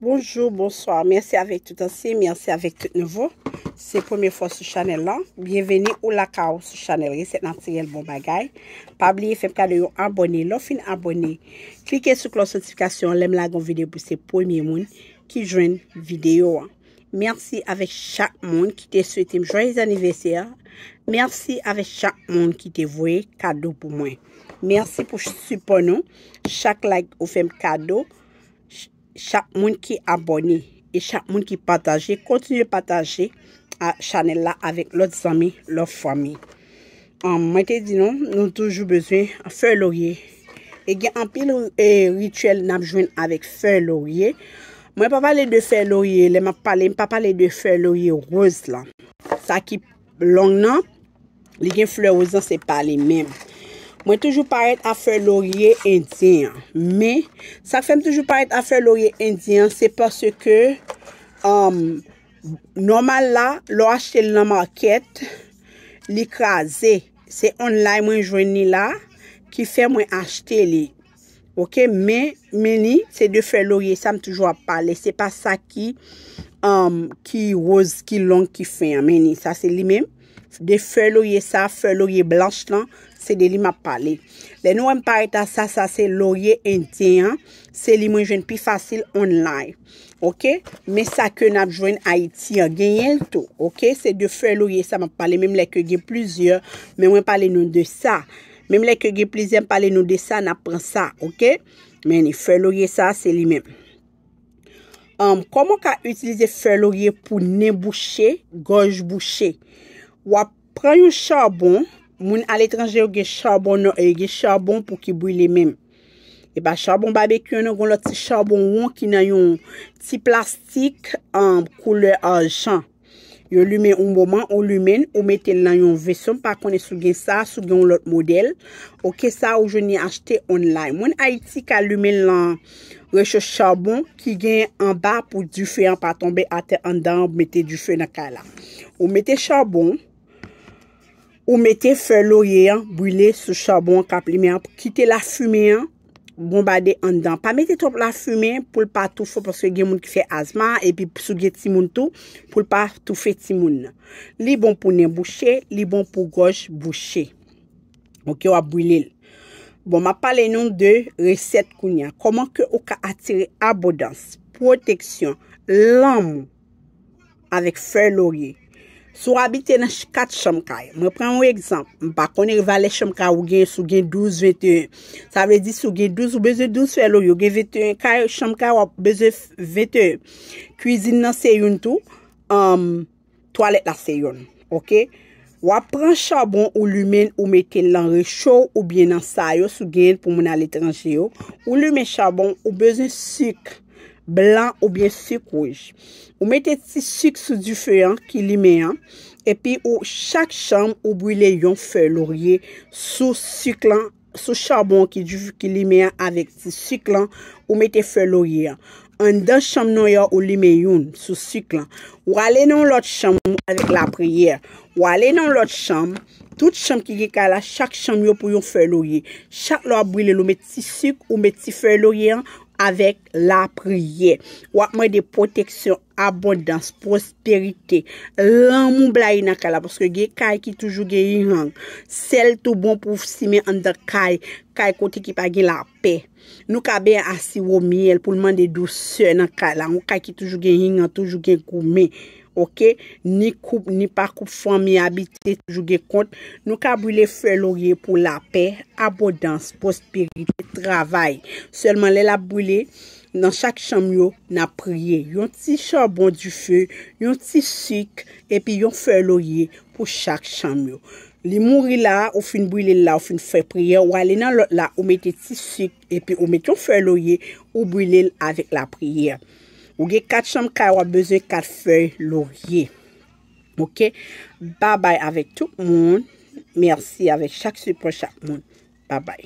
Bonjou, bonsoir, mersi avèk tout ansi, mersi avèk tout nouvo, se pòmè fòs sou chanèl la, byèveni ou laka ou sou chanèl re, set nantyèl bon bagay, pabliye fèm kado yo abonè, lof in abonè, klike sou klòs sotifikasyon, lèm lagon videyo pou se pòmè moun ki jwen videyo an. Mersi avèk chak moun ki te souytèm jwèz anivesyèl, mersi avèk chak moun ki te vwe kado pou mwen. Mersi pou supon nou, chak lag ou fèm kado, chak moun ki aboni e chak moun ki pataje kontinu pataje a chanel la avek lot zami, lot fwami mwen te di nou nou toujou bezwe fe lorye e euh, gen anpil rituel napjwen avek fe lorye mwen papa le de fe lorye le ma pale, mwen papa le de fe lorye rose la sa ki long nan li gen fle rose se pale menm Mwen toujou paret a fè lorye indyen. Me, sa fèm toujou paret a fè lorye indyen, se paske, um, normal la, lò achete lè nan market, lè krasè. Se onlay mwen jweni la, ki fè mwen achete lè. Ok, meni, se de fè lorye, sa m toujou a pale. Se pa sa ki, um, ki wos, ki long ki fè. Meni, sa se li meni, de fè lorye sa, fè lorye blanche lan, Se de li map pale. Le nou an pa etan sa, sa se lorye entyen. Se li mwen jwen pi fasil online. Ok? Me sa ke nap jwen Haiti an gen yel to. Ok? Se de fè lorye sa mwen pale. Mem le ke gen plizye. Mem wè pale nou de sa. Mem le ke gen plizye mwen pale nou de sa na pran sa. Ok? Men e fè lorye sa se li mem. Komo ka utilize fè lorye pou ne bouché, goj bouché? Wap pran yon chabon. moun al etranje ou ge charbon nou, e ge charbon pou ki bouye le menm. E ba charbon babek yon nou, goun lot ti charbon woun ki nan yon ti plastik koule a chan. Yo lume yon boman, ou lume, ou mette nan yon vesom, pa konen sou gen sa, sou gen yon lot model, ou ke sa ou jouni achete online. Moun Haiti ka lume lan reche charbon ki gen an ba pou dufe, an pa tombe ate an dan, ou mette dufe nan ka la. Ou mette charbon, Ou mette fèr lorye, brilè, sou chabon, kap limè, kite la fume, bombade an dan. Pa mette trope la fume, pou l pa toufè, porske gen moun ki fè azma, epi sou gen timoun tou, pou l pa toufè timoun. Li bon pou nè bouchè, li bon pou goj bouchè. Ok, ou a brilè. Bon, ma pale nou de reset koun ya. Koman ke ou ka atire abodans, proteksyon, lam, avèk fèr lorye. Sou wabite nan kat chamkay. Mwen pren wè ekzamp. Mwen pa konen wale chamkay ou gen sou gen douz vete. Sa wè di sou gen douz ou beze douz fè lo. Yo gen vete. Kay chamkay wap beze vete. Kwi zin nan se yon tou. Toalet la se yon. Ok. Wap pren chabon ou lumen ou me ken lan rechou ou bien nan sayo. Sou gen pou mwen al etranji yo. Ou lumen chabon ou beze sik. Blan ou bien sik wèj. Ou mette ti sik sou di fè yon ki li mè yon. Epi ou chak chanm ou bwile yon fè lorye sou sik lan. Sou chabon ki li mè yon avèk ti sik lan ou mette fè lorye yon. An dan chanm nou yon ou li mè yon sou sik lan. Ou ale nan lot chanm ou avèk la priyè. Ou ale nan lot chanm. Tout chanm ki ge kala chak chanm yon pou yon fè lorye. Chak lor bwile lou mette ti sik ou mette ti fè lorye yon. avèk la priye. Wap mwen de poteksyon, abondans, prosperite, lan moun bla yon akala, pwoske gen kay ki toujou gen yon, sel tou bon pouf simen an de kay, kay kote ki pa gen la pe. Nou ka ben asy womye, el pou lman de dou se yon akala, yon kay ki toujou gen yon, toujou gen koume. Ok, ni koup, ni pa koup fwa mi habite, jouge kont, nou ka bwile fwe loye pou la pe, abodans, pospirite, travay. Sèlman lè la bwile, nan chak chanmyo, nan priye. Yon ti chanbon di fwe, yon ti sik, epi yon fwe loye pou chak chanmyo. Li mouri la, ou fin bwile la, ou fin fwe priye, ou ale nan lot la, ou mette ti sik, epi ou mette yon fwe loye, ou bwile avik la priye. Ou ge kat chanm kay wap beze kat fey lor ye. Ok. Ba bay avèk tout moun. Mersi avèk chak su pochak moun. Ba bay.